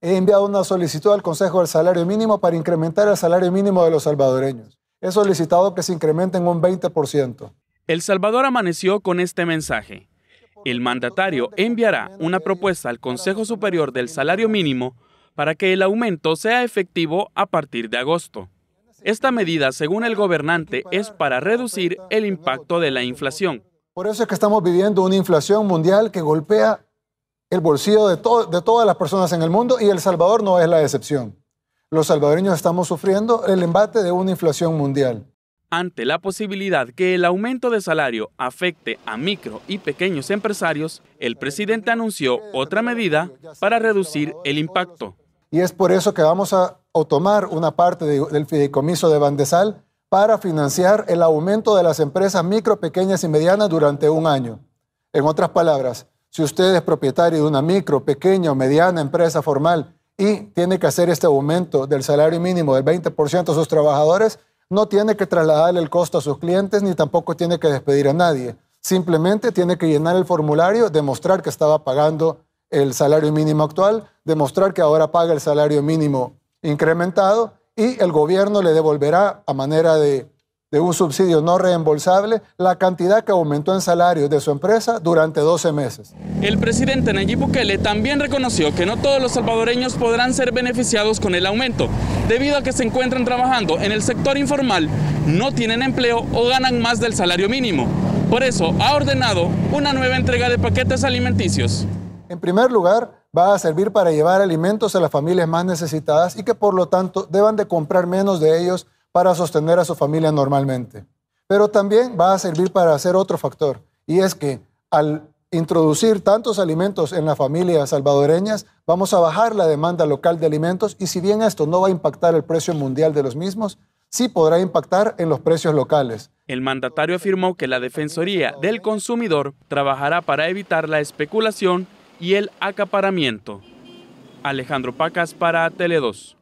he enviado una solicitud al Consejo del Salario Mínimo para incrementar el salario mínimo de los salvadoreños. He solicitado que se incrementen un 20%. El Salvador amaneció con este mensaje. El mandatario enviará una propuesta al Consejo Superior del Salario Mínimo para que el aumento sea efectivo a partir de agosto. Esta medida, según el gobernante, es para reducir el impacto de la inflación. Por eso es que estamos viviendo una inflación mundial que golpea el bolsillo de, todas las personas en el mundo y El Salvador no es la excepción. Los salvadoreños estamos sufriendo el embate de una inflación mundial. Ante la posibilidad que el aumento de salario afecte a micro y pequeños empresarios, el presidente anunció otra medida para reducir el impacto. Y es por eso que vamos a tomar una parte del fideicomiso de Bandesal para financiar el aumento de las empresas micro, pequeñas y medianas durante un año. En otras palabras, si usted es propietario de una micro, pequeña o mediana empresa formal y tiene que hacer este aumento del salario mínimo del 20% a sus trabajadores, no tiene que trasladarle el costo a sus clientes ni tampoco tiene que despedir a nadie. Simplemente tiene que llenar el formulario, demostrar que estaba pagando el salario mínimo actual, demostrar que ahora paga el salario mínimo incrementado y el gobierno le devolverá a manera de de un subsidio no reembolsable la cantidad que aumentó en salarios de su empresa durante 12 meses. El presidente Nayib Bukele también reconoció que no todos los salvadoreños podrán ser beneficiados con el aumento, debido a que se encuentran trabajando en el sector informal, no tienen empleo o ganan más del salario mínimo. Por eso ha ordenado una nueva entrega de paquetes alimenticios. En primer lugar, va a servir para llevar alimentos a las familias más necesitadas y que por lo tanto deban de comprar menos de ellos para sostener a su familia normalmente. Pero también va a servir para hacer otro factor, y es que al introducir tantos alimentos en las familias salvadoreñas, vamos a bajar la demanda local de alimentos y si bien esto no va a impactar el precio mundial de los mismos, sí podrá impactar en los precios locales. El mandatario afirmó que la Defensoría del Consumidor trabajará para evitar la especulación y el acaparamiento. Alejandro Pacas para Tele2.